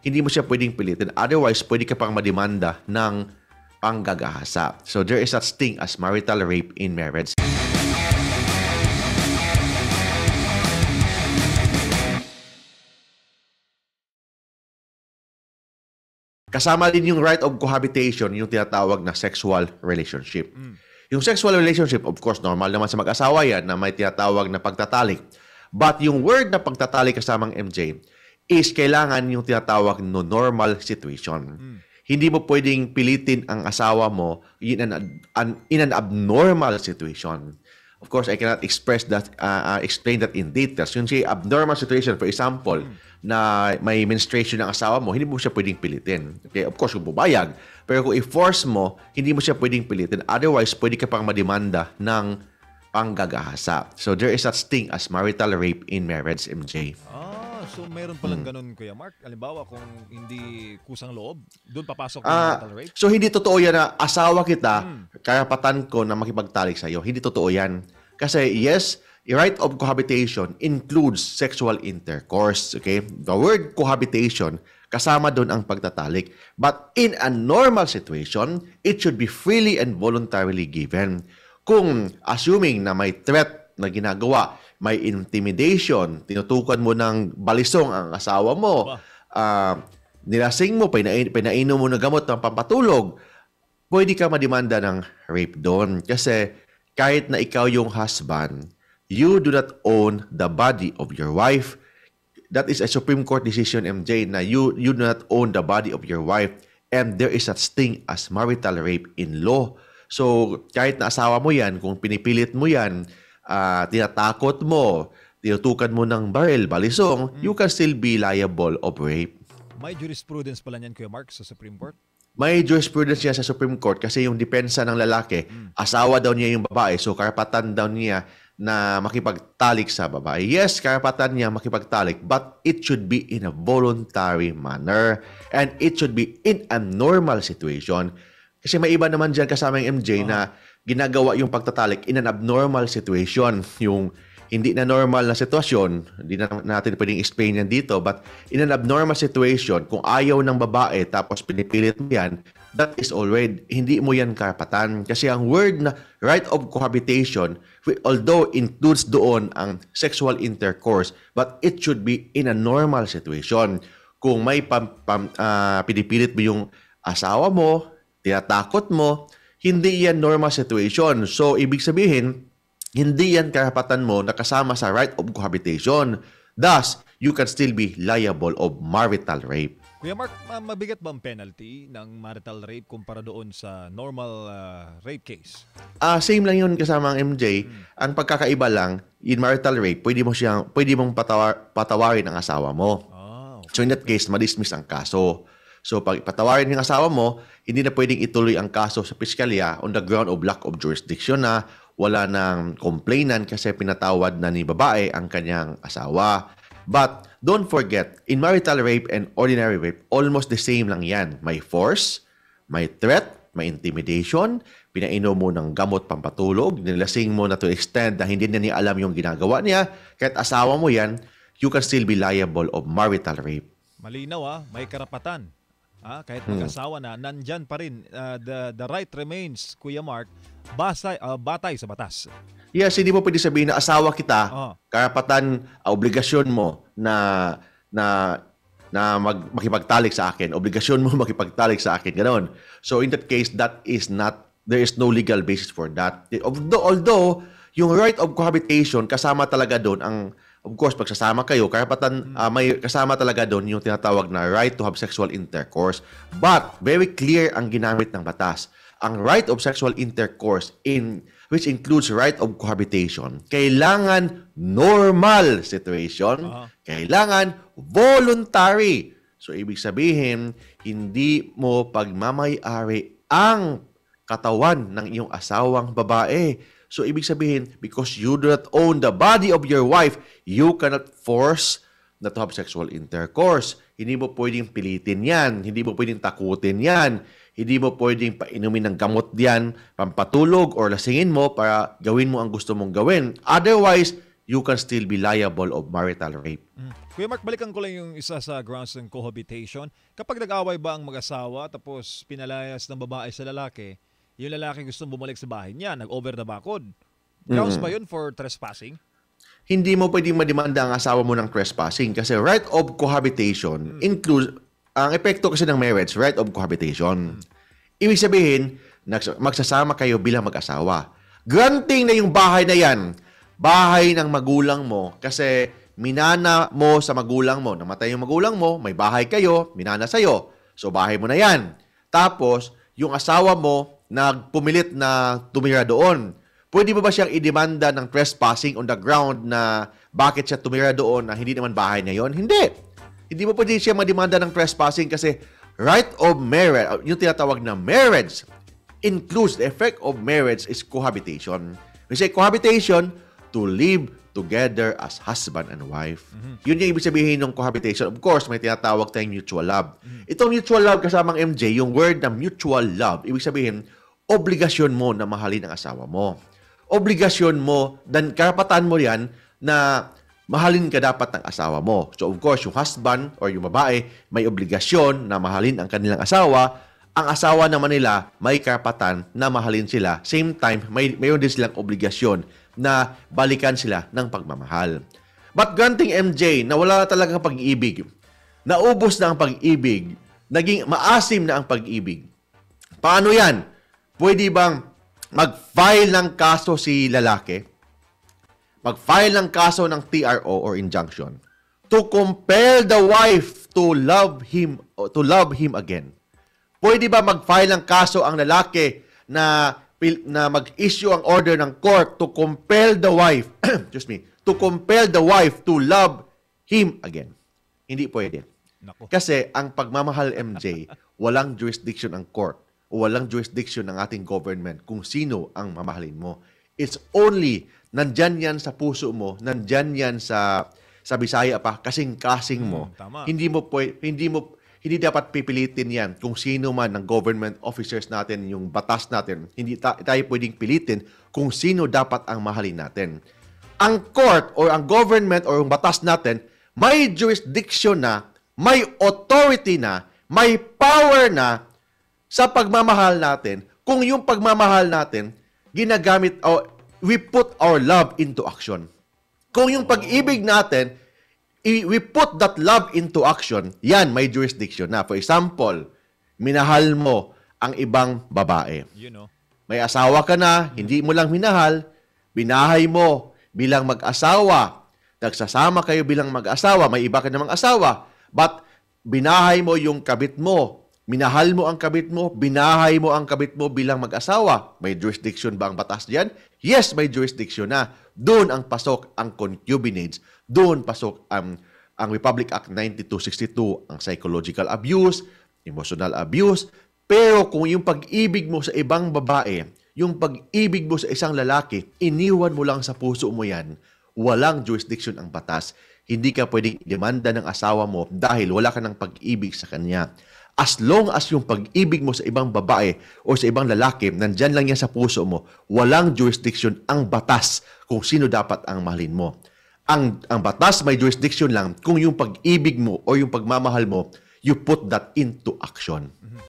hindi mo siya pwedeng pilitin. Otherwise, pwede ka pang mademanda ng panggagahasa. So there is such thing as marital rape in marriage. Kasama din yung right of cohabitation, yung tinatawag na sexual relationship. Mm. Yung sexual relationship, of course, normal naman sa mag-asawa yan na may tinatawag na pagtatalik. But yung word na pagtatalik kasamang MJ, is kailangan yung tinatawag no normal situation. Mm. Hindi mo pwedeng pilitin ang asawa mo in an, an, in an abnormal situation. Of course, I cannot express that, uh, uh explain that in details. Yung say abnormal situation, for example, mm. na may menstruation ng asawa mo, hindi mo siya pwedeng pilitin. Okay, of course, kung bubayag. Pero kung i-force mo, hindi mo siya pwedeng pilitin. Otherwise, pwede ka pang mademanda ng panggagahasa. So, there is such thing as marital rape in marriage, MJ. Oh. Ah. So meron palang hmm. ganun, Kuya Mark? Alimbawa, kung hindi kusang loob, doon papasok uh, yung ah, rape? So hindi totoo yan na asawa kita, hmm. karapatan ko na makipagtalik sa'yo. Hindi totoo yan. Kasi yes, right of cohabitation includes sexual intercourse. Okay? The word cohabitation, kasama doon ang pagtatalik. But in a normal situation, it should be freely and voluntarily given. Kung assuming na may threat na ginagawa. May intimidation, tinutukan mo ng balisong ang asawa mo, uh, nilasing mo, pinain, pinainom mo ng gamot ng pampatulog, pwede ka madimanda ng rape doon. Kasi kahit na ikaw yung husband, you do not own the body of your wife. That is a Supreme Court decision, MJ, na you, you do not own the body of your wife. And there is such thing as marital rape in law. So, kahit na asawa mo yan, kung pinipilit mo yan, uh, tinatakot mo, tinutukan mo ng baril, balisong, mm. you can still be liable of rape. May jurisprudence pala niyan, Kuya Mark, sa Supreme Court? May jurisprudence niya sa Supreme Court kasi yung depensa ng lalaki, mm. asawa daw niya yung babae, so karapatan daw niya na makipagtalik sa babae. Yes, karapatan niya makipagtalik, but it should be in a voluntary manner and it should be in a normal situation. Kasi may iba naman dyan kasama yung MJ uh-huh. na ah ginagawa yung pagtatalik in an abnormal situation. Yung hindi na normal na sitwasyon, hindi na natin pwedeng explain yan dito, but in an abnormal situation, kung ayaw ng babae tapos pinipilit mo yan, that is already, hindi mo yan karapatan. Kasi ang word na right of cohabitation, although includes doon ang sexual intercourse, but it should be in a normal situation. Kung may pam, pam, uh, pinipilit mo yung asawa mo, tinatakot mo, hindi yan normal situation. So, ibig sabihin, hindi yan karapatan mo nakasama sa right of cohabitation. Thus, you can still be liable of marital rape. Kuya Mark, mabigat ba ang penalty ng marital rape kumpara doon sa normal uh, rape case? Ah, uh, same lang 'yun kasama ang MJ. Hmm. Ang pagkakaiba lang, in marital rape, pwede mo siyang pwede mong patawar, patawarin ang asawa mo. Ah, okay. So in that case, madismiss ang kaso. So pag patawarin ng asawa mo, hindi na pwedeng ituloy ang kaso sa piskalya on the ground of lack of jurisdiction na wala nang complainant kasi pinatawad na ni babae ang kanyang asawa. But don't forget, in marital rape and ordinary rape, almost the same lang yan. May force, may threat, may intimidation, pinainom mo ng gamot pampatulog, nilasing mo na to extend na hindi na niya alam yung ginagawa niya, kahit asawa mo yan, you can still be liable of marital rape. Malinaw ah, may karapatan ah, kahit hmm. mag-asawa na, nandyan pa rin uh, the, the right remains, Kuya Mark, basay, uh, batay sa batas. Yes, hindi mo pwede sabihin na asawa kita, oh. karapatan, uh, obligasyon mo na na na mag, makipagtalik sa akin. Obligasyon mo makipagtalik sa akin. Ganon. So in that case, that is not, there is no legal basis for that. Although, although yung right of cohabitation, kasama talaga doon ang of course, pag sasama kayo, karapatan, uh, mm. ah, may kasama talaga doon yung tinatawag na right to have sexual intercourse. But, very clear ang ginamit ng batas. Ang right of sexual intercourse, in which includes right of cohabitation, kailangan normal situation, uh-huh. kailangan voluntary. So, ibig sabihin, hindi mo pagmamay-ari ang katawan ng iyong asawang babae So ibig sabihin, because you do not own the body of your wife, you cannot force na to have sexual intercourse. Hindi mo pwedeng pilitin yan. Hindi mo pwedeng takutin yan. Hindi mo pwedeng painumin ng gamot diyan, pampatulog, or lasingin mo para gawin mo ang gusto mong gawin. Otherwise, you can still be liable of marital rape. Mm. Kuya Mark, balikan ko lang yung isa sa grounds ng cohabitation. Kapag nag-away ba ang mag-asawa tapos pinalayas ng babae sa lalaki, yung lalaking gusto bumalik sa bahay niya, nag-over the bakod. Grounds mm-hmm. ba yun for trespassing? Hindi mo pwedeng madimanda ang asawa mo ng trespassing kasi right of cohabitation mm-hmm. includes ang epekto kasi ng marriage, right of cohabitation. Mm-hmm. Ibig sabihin, magsasama kayo bilang mag-asawa. Granting na yung bahay na yan, bahay ng magulang mo kasi minana mo sa magulang mo. Namatay yung magulang mo, may bahay kayo, minana sa'yo. So, bahay mo na yan. Tapos, yung asawa mo, nagpumilit na tumira doon. Pwede ba ba siyang idemanda ng trespassing on the ground na bakit siya tumira doon na hindi naman bahay niya yon? Hindi. Hindi mo pwede siya mademanda ng trespassing kasi right of marriage, uh, yung tinatawag na marriage, includes the effect of marriage is cohabitation. We say cohabitation to live together as husband and wife. Mm-hmm. Yun yung ibig sabihin ng cohabitation. Of course, may tinatawag tayong mutual love. Mm-hmm. Itong mutual love kasamang MJ, yung word na mutual love, ibig sabihin, obligasyon mo na mahalin ang asawa mo. Obligasyon mo, dan karapatan mo yan na mahalin ka dapat ng asawa mo. So of course, yung husband or yung babae may obligasyon na mahalin ang kanilang asawa. Ang asawa naman nila may karapatan na mahalin sila. Same time, may mayroon din silang obligasyon na balikan sila ng pagmamahal. But granting MJ na wala na talaga pag-ibig, naubos na ang pag-ibig, naging maasim na ang pag-ibig. Paano yan? pwede bang mag-file ng kaso si lalaki, mag-file ng kaso ng TRO or injunction to compel the wife to love him to love him again. Pwede ba mag-file ng kaso ang lalaki na na mag-issue ang order ng court to compel the wife, excuse me, to compel the wife to love him again. Hindi pwede. Kasi ang pagmamahal MJ, walang jurisdiction ang court o walang jurisdiction ng ating government kung sino ang mamahalin mo. It's only, nandyan yan sa puso mo, nandyan yan sa, sa Bisaya pa, kasing-kasing mo. Hmm, Hindi mo pwede, hindi mo, hindi dapat pipilitin yan kung sino man ng government officers natin, yung batas natin. Hindi ta- tayo pwedeng pilitin kung sino dapat ang mahalin natin. Ang court or ang government or yung batas natin, may jurisdiction na, may authority na, may power na sa pagmamahal natin kung yung pagmamahal natin ginagamit o we put our love into action. Kung yung pag-ibig natin, we put that love into action, yan, may jurisdiction na. For example, minahal mo ang ibang babae. You know. May asawa ka na, hindi mo lang minahal, binahay mo bilang mag-asawa, nagsasama kayo bilang mag-asawa, may iba ka namang asawa, but binahay mo yung kabit mo, Minahal mo ang kabit mo, binahay mo ang kabit mo bilang mag-asawa. May jurisdiction ba ang batas diyan? Yes, may jurisdiction na. Doon ang pasok ang concubinage. Doon pasok ang ang Republic Act 9262, ang psychological abuse, emotional abuse. Pero kung yung pag-ibig mo sa ibang babae, yung pag-ibig mo sa isang lalaki, iniwan mo lang sa puso mo yan, walang jurisdiction ang batas. Hindi ka pwedeng demanda ng asawa mo dahil wala ka ng pag-ibig sa kanya as long as yung pag-ibig mo sa ibang babae o sa ibang lalaki, nandyan lang yan sa puso mo, walang jurisdiction ang batas kung sino dapat ang mahalin mo. Ang, ang batas may jurisdiction lang kung yung pag-ibig mo o yung pagmamahal mo, you put that into action.